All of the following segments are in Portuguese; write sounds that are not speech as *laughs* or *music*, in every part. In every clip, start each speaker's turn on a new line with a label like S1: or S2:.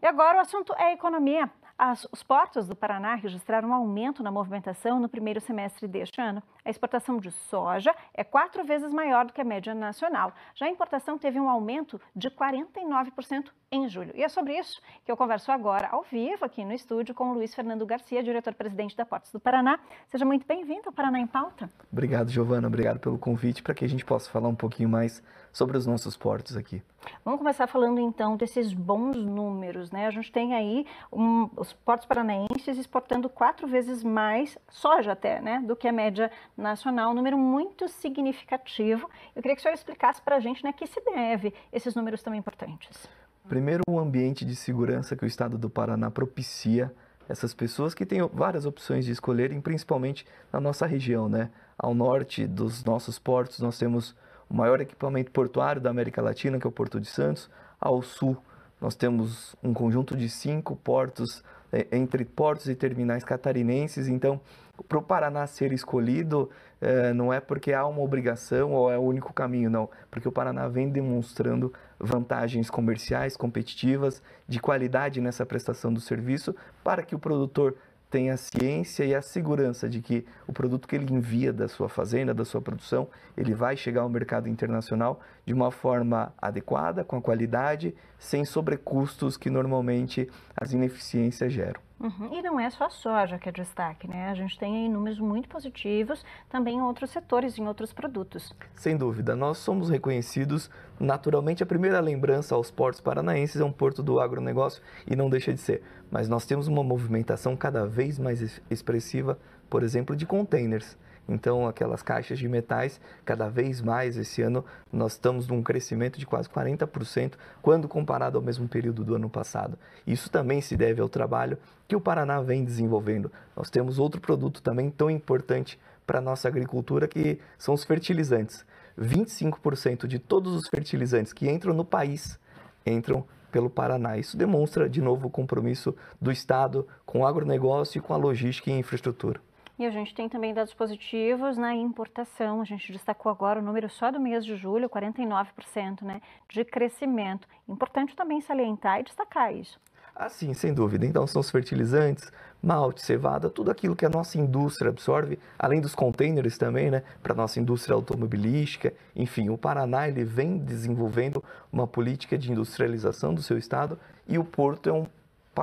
S1: E agora o assunto é economia. As, os portos do Paraná registraram um aumento na movimentação no primeiro semestre deste ano. A exportação de soja é quatro vezes maior do que a média nacional. Já a importação teve um aumento de 49% em julho. E é sobre isso que eu converso agora, ao vivo, aqui no estúdio, com o Luiz Fernando Garcia, diretor-presidente da Portes do Paraná. Seja muito bem-vindo ao Paraná em Pauta.
S2: Obrigado, Giovana. Obrigado pelo convite para que a gente possa falar um pouquinho mais sobre os nossos portos aqui.
S1: Vamos começar falando então desses bons números, né? A gente tem aí um, os portos paranaenses exportando quatro vezes mais soja até, né, do que a média nacional, um número muito significativo. Eu queria que o senhor explicasse para a gente, né, que se deve esses números tão importantes.
S2: Primeiro, o ambiente de segurança que o estado do Paraná propicia essas pessoas que têm várias opções de escolherem, principalmente na nossa região, né? Ao norte dos nossos portos, nós temos o maior equipamento portuário da América Latina, que é o Porto de Santos. Ao sul, nós temos um conjunto de cinco portos, é, entre portos e terminais catarinenses. Então, para o Paraná ser escolhido eh, não é porque há uma obrigação ou é o único caminho, não. Porque o Paraná vem demonstrando vantagens comerciais, competitivas, de qualidade nessa prestação do serviço, para que o produtor tenha a ciência e a segurança de que o produto que ele envia da sua fazenda, da sua produção, ele vai chegar ao mercado internacional de uma forma adequada, com a qualidade, sem sobrecustos que normalmente as ineficiências geram.
S1: Uhum. E não é só a soja que é destaque, né? A gente tem aí números muito positivos também em outros setores, em outros produtos.
S2: Sem dúvida, nós somos reconhecidos. Naturalmente, a primeira lembrança aos portos paranaenses é um porto do agronegócio e não deixa de ser. Mas nós temos uma movimentação cada vez mais expressiva, por exemplo, de containers. Então, aquelas caixas de metais, cada vez mais esse ano, nós estamos num crescimento de quase 40% quando comparado ao mesmo período do ano passado. Isso também se deve ao trabalho que o Paraná vem desenvolvendo. Nós temos outro produto também tão importante para a nossa agricultura que são os fertilizantes. 25% de todos os fertilizantes que entram no país entram pelo Paraná. Isso demonstra, de novo, o compromisso do Estado com o agronegócio e com a logística e infraestrutura.
S1: E a gente tem também dados positivos na né, importação. A gente destacou agora o número só do mês de julho, 49% né, de crescimento. Importante também salientar e destacar isso.
S2: Ah, sim, sem dúvida. Então são os fertilizantes, malte, cevada, tudo aquilo que a nossa indústria absorve, além dos contêineres também, né, para a nossa indústria automobilística. Enfim, o Paraná ele vem desenvolvendo uma política de industrialização do seu estado e o porto é um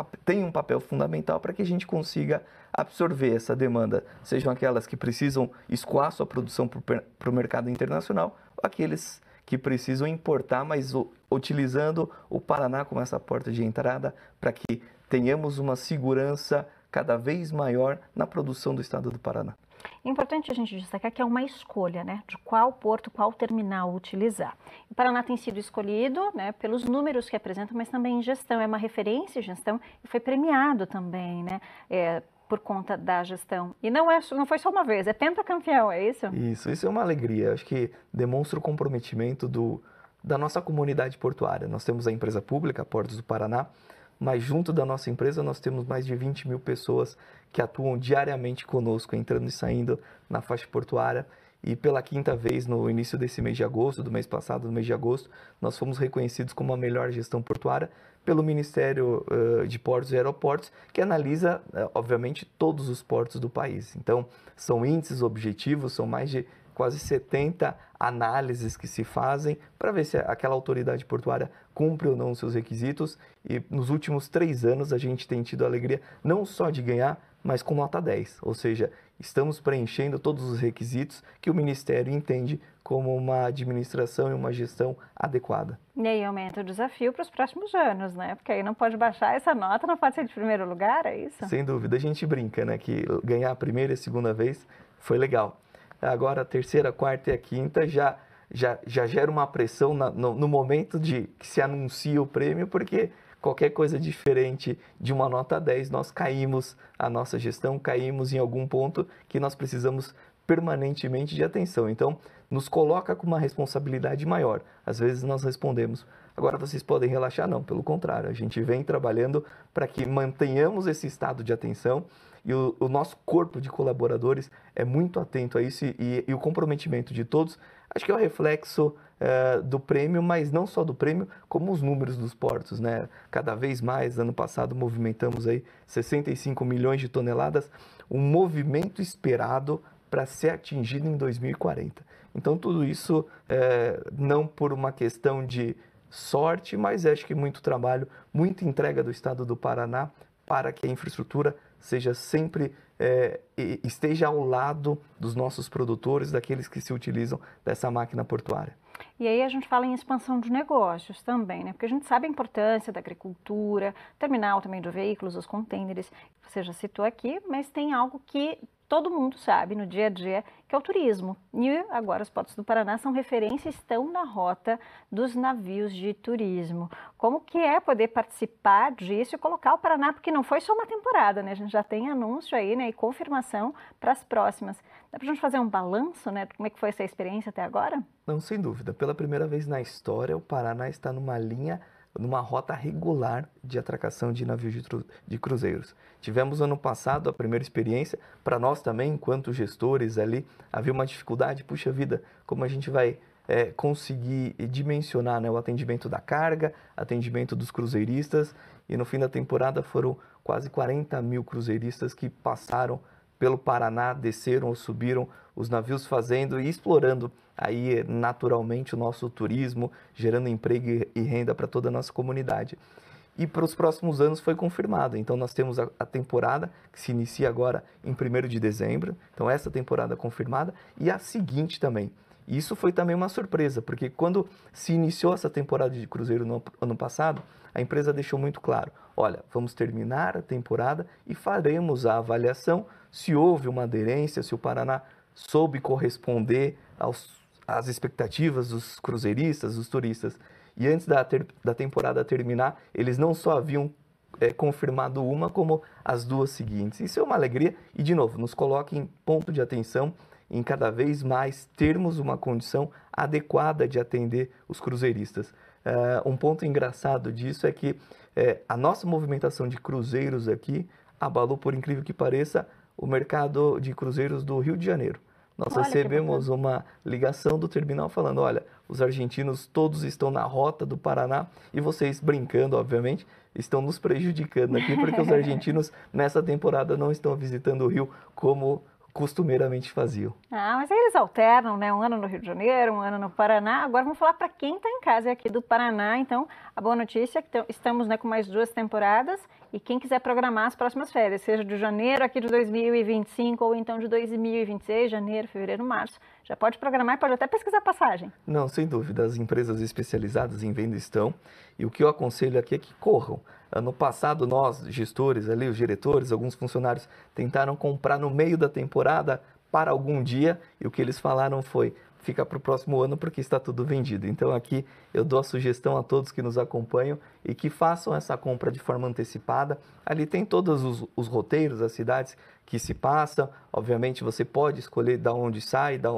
S2: tem um papel fundamental para que a gente consiga absorver essa demanda, sejam aquelas que precisam escoar sua produção para o mercado internacional, aqueles que precisam importar, mas utilizando o Paraná como essa porta de entrada para que tenhamos uma segurança cada vez maior na produção do estado do Paraná.
S1: É importante a gente destacar que é uma escolha, né, de qual porto, qual terminal utilizar. O Paraná tem sido escolhido, né, pelos números que apresenta, mas também em gestão. É uma referência em gestão e foi premiado também, né, é, por conta da gestão. E não, é, não foi só uma vez, é pentacampeão, é isso?
S2: Isso, isso é uma alegria. Acho que demonstra o comprometimento do, da nossa comunidade portuária. Nós temos a empresa pública Portos do Paraná, mas junto da nossa empresa nós temos mais de 20 mil pessoas que atuam diariamente conosco, entrando e saindo na faixa portuária. E pela quinta vez, no início desse mês de agosto, do mês passado, no mês de agosto, nós fomos reconhecidos como a melhor gestão portuária pelo Ministério uh, de Portos e Aeroportos, que analisa, uh, obviamente, todos os portos do país. Então, são índices objetivos, são mais de quase 70 análises que se fazem para ver se aquela autoridade portuária cumpre ou não os seus requisitos. E nos últimos três anos a gente tem tido a alegria não só de ganhar, mas com nota 10, ou seja, estamos preenchendo todos os requisitos que o Ministério entende como uma administração e uma gestão adequada.
S1: E aí aumenta o desafio para os próximos anos, né? Porque aí não pode baixar essa nota, não pode ser de primeiro lugar, é isso? Sem
S2: dúvida, a gente brinca, né? Que ganhar a primeira e a segunda vez foi legal agora a terceira, a quarta e a quinta já, já, já gera uma pressão na, no, no, momento de que se anuncia o prêmio, porque qualquer coisa diferente de uma nota 10, nós caímos, a nossa gestão caímos em algum ponto que nós precisamos permanentemente de atenção. Então, nos coloca com uma responsabilidade maior. Às vezes nós respondemos, agora vocês podem relaxar? Não, pelo contrário, a gente vem trabalhando para que mantenhamos esse estado de atenção e o, o, nosso corpo de colaboradores é muito atento a isso e, e, o comprometimento de todos. Acho que é o reflexo uh, do prêmio, mas não só do prêmio, como os números dos portos, né? Cada vez mais, ano passado movimentamos aí 65 milhões de toneladas, um movimento esperado para ser atingido em 2040. Então, tudo isso é, não por uma questão de sorte, mas acho que muito trabalho, muita entrega do Estado do Paraná para que a infraestrutura seja sempre é, esteja ao lado dos nossos produtores, daqueles que se utilizam dessa máquina portuária.
S1: E aí a gente fala em expansão de negócios também, né? Porque a gente sabe a importância da agricultura, terminal também de veículos, os contêineres, você já citou aqui, mas tem algo que todo mundo sabe no dia a dia que é o turismo. E agora os portos do Paraná são referência, estão na rota dos navios de turismo. Como que é poder participar disso e colocar o Paraná, porque não foi só uma temporada, né? A gente já tem anúncio aí, né, e confirmação para as próximas. Dá para a gente fazer um balanço, né, como é que foi essa experiência até agora?
S2: Não, sem dúvida. Pela primeira vez na história, o Paraná está numa linha numa rota regular de atracação de navios de, de cruzeiros. Tivemos ano passado a primeira experiência, para nós também, enquanto gestores ali, havia uma dificuldade, puxa vida, como a gente vai é, conseguir dimensionar né, o atendimento da carga, atendimento dos cruzeiristas, e no fim da temporada foram quase 40 mil cruzeiristas que passaram pelo Paraná desceram ou subiram os navios fazendo e explorando aí eh, naturalmente o nosso turismo, gerando emprego e renda para toda a nossa comunidade. E para os próximos anos foi confirmado. Então nós temos a, a temporada que se inicia agora em 1 de dezembro. Então essa temporada confirmada e a seguinte também. isso foi também uma surpresa, porque quando se iniciou essa temporada de cruzeiro no ano passado, a empresa deixou muito claro: olha, vamos terminar a temporada e faremos a avaliação se houve uma aderência, se o Paraná soube corresponder aos, às expectativas dos cruzeiristas, dos turistas. E antes da, ter, da temporada terminar, eles não só haviam é, confirmado uma, como as duas seguintes. Isso é uma alegria e, de novo, nos coloca em ponto de atenção em cada vez mais termos uma condição adequada de atender os cruzeiristas. Uh, um ponto engraçado disso é que eh, a nossa movimentação de cruzeiros aqui abalou, por incrível que pareça, o mercado de cruzeiros do Rio de Janeiro. Nós olha recebemos uma ligação do terminal falando: olha, os argentinos todos estão na rota do Paraná e vocês, brincando, obviamente, estão nos prejudicando aqui porque os *laughs* argentinos nessa temporada não estão visitando o Rio como costumeiramente faziam.
S1: Ah, mas aí eles alternam, né? Um ano no Rio de Janeiro, um ano no Paraná. Agora vamos falar para quem está em casa é aqui do Paraná. Então, a boa notícia é que estamos né, com mais duas temporadas e quem quiser programar as próximas férias, seja de janeiro aqui de 2025 ou então de 2026, janeiro, fevereiro, março, já pode programar e pode até pesquisar passagem.
S2: Não, sem dúvida, as empresas especializadas em venda estão. E o que eu aconselho aqui é que corram. No passado, nós, gestores ali, os diretores, alguns funcionários, tentaram comprar no meio da temporada para algum dia, e o que eles falaram foi: fica para o próximo ano porque está tudo vendido. Então aqui eu dou a sugestão a todos que nos acompanham e que façam essa compra de forma antecipada. Ali tem todos os, os roteiros, as cidades que se passam. Obviamente você pode escolher da onde sai, da,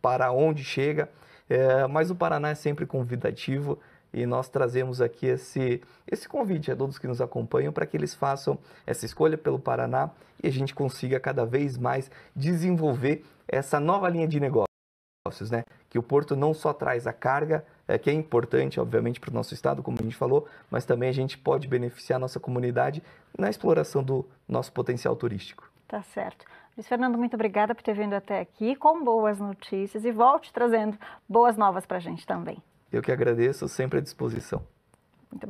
S2: para onde chega, é, mas o Paraná é sempre convidativo e nós trazemos aqui esse, esse convite a todos que nos acompanham para que eles façam essa escolha pelo Paraná e a gente consiga cada vez mais desenvolver essa nova linha de negócios, né? Que o porto não só traz a carga, é, que é importante, obviamente, para o nosso estado, como a gente falou, mas também a gente pode beneficiar a nossa comunidade na exploração do nosso potencial turístico.
S1: Tá certo. Luiz Fernando, muito obrigada por ter vindo até aqui com boas notícias e volte trazendo boas novas para a gente também.
S2: Eu que agradeço, sempre à disposição.
S1: Muito